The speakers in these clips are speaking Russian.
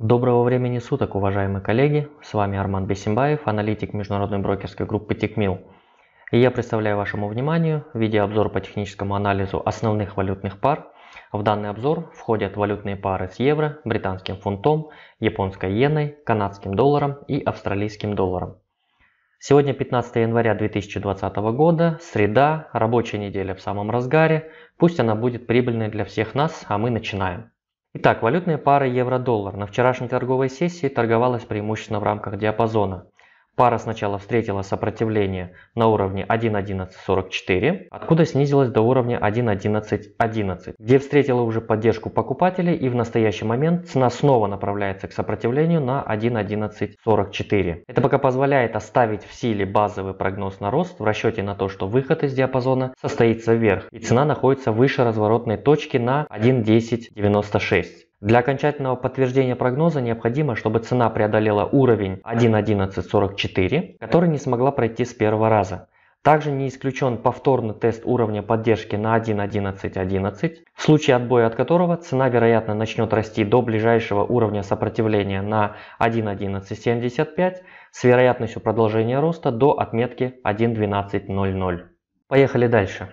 Доброго времени суток, уважаемые коллеги! С вами Арман Бесимбаев, аналитик международной брокерской группы Тикмил. И я представляю вашему вниманию видеообзор по техническому анализу основных валютных пар. В данный обзор входят валютные пары с евро, британским фунтом, японской иеной, канадским долларом и австралийским долларом. Сегодня 15 января 2020 года, среда, рабочая неделя в самом разгаре. Пусть она будет прибыльной для всех нас, а мы начинаем. Итак, валютная пара евро-доллар на вчерашней торговой сессии торговалась преимущественно в рамках диапазона. Пара сначала встретила сопротивление на уровне 1.1144, откуда снизилась до уровня 1.1111, где встретила уже поддержку покупателей и в настоящий момент цена снова направляется к сопротивлению на 1.1144. Это пока позволяет оставить в силе базовый прогноз на рост в расчете на то, что выход из диапазона состоится вверх и цена находится выше разворотной точки на 1.1096. Для окончательного подтверждения прогноза необходимо, чтобы цена преодолела уровень 1.1144, который не смогла пройти с первого раза. Также не исключен повторный тест уровня поддержки на 1.11.11, в случае отбоя от которого цена, вероятно, начнет расти до ближайшего уровня сопротивления на 1.11.75 с вероятностью продолжения роста до отметки 1.12.00. Поехали дальше.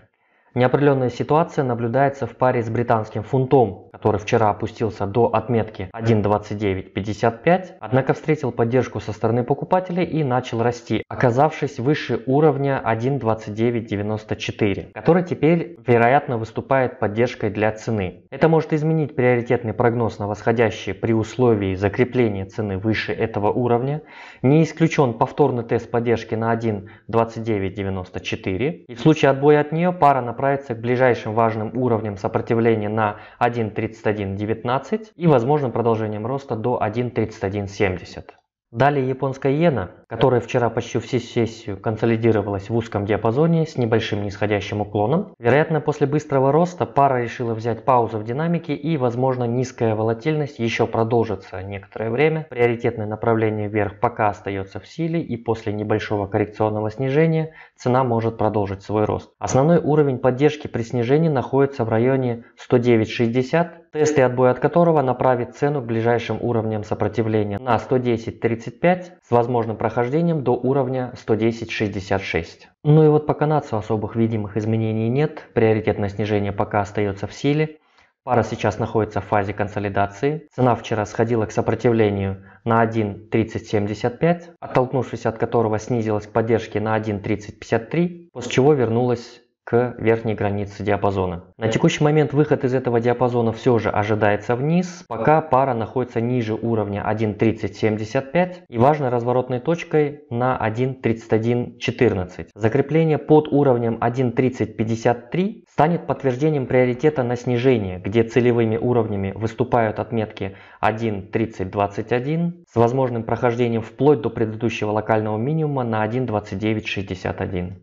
Неопределенная ситуация наблюдается в паре с британским фунтом, который вчера опустился до отметки 1.2955, однако встретил поддержку со стороны покупателей и начал расти, оказавшись выше уровня 1.2994, который теперь, вероятно, выступает поддержкой для цены. Это может изменить приоритетный прогноз на восходящий при условии закрепления цены выше этого уровня. Не исключен повторный тест поддержки на 1.2994, и в случае отбоя от нее пара на отправиться к ближайшим важным уровням сопротивления на 1.3119 и возможным продолжением роста до 1.3170. Далее японская иена, которая вчера почти всю сессию консолидировалась в узком диапазоне с небольшим нисходящим уклоном. Вероятно, после быстрого роста пара решила взять паузу в динамике и, возможно, низкая волатильность еще продолжится некоторое время. Приоритетное направление вверх пока остается в силе и после небольшого коррекционного снижения цена может продолжить свой рост. Основной уровень поддержки при снижении находится в районе 109.60 тесты отбой от которого направит цену к ближайшим уровням сопротивления на 110.35 с возможным прохождением до уровня 110.66. Ну и вот по канадцу особых видимых изменений нет, приоритет на снижение пока остается в силе. Пара сейчас находится в фазе консолидации. Цена вчера сходила к сопротивлению на 1.3075, оттолкнувшись от которого снизилась к поддержке на 1.3053, после чего вернулась к верхней границе диапазона. На текущий момент выход из этого диапазона все же ожидается вниз, пока пара находится ниже уровня 1.3075 и важной разворотной точкой на 1.3114. Закрепление под уровнем 1.3053 станет подтверждением приоритета на снижение, где целевыми уровнями выступают отметки 1.3021 с возможным прохождением вплоть до предыдущего локального минимума на 1.2961.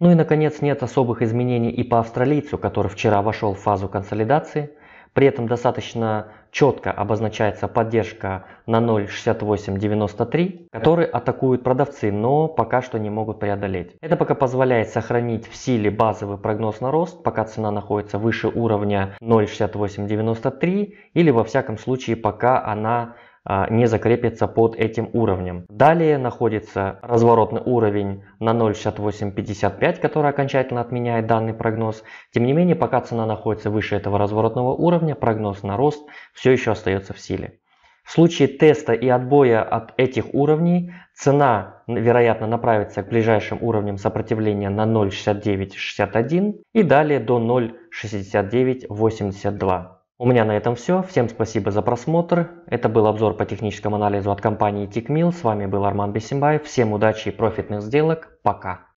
Ну и, наконец, нет особых изменений и по австралийцу, который вчера вошел в фазу консолидации. При этом достаточно четко обозначается поддержка на 0.6893, который атакуют продавцы, но пока что не могут преодолеть. Это пока позволяет сохранить в силе базовый прогноз на рост, пока цена находится выше уровня 0.6893 или во всяком случае пока она а, не закрепится под этим уровнем. Далее находится разворотный уровень на 0.6855, который окончательно отменяет данный прогноз. Тем не менее, пока цена находится выше этого разворотного уровня, прогноз на рост все еще остается в силе. В случае теста и отбоя от этих уровней цена, вероятно, направится к ближайшим уровням сопротивления на 0.6961 и далее до 0.6982. У меня на этом все. Всем спасибо за просмотр. Это был обзор по техническому анализу от компании Tickmill. С вами был Арман Бесимбаев. Всем удачи и профитных сделок. Пока.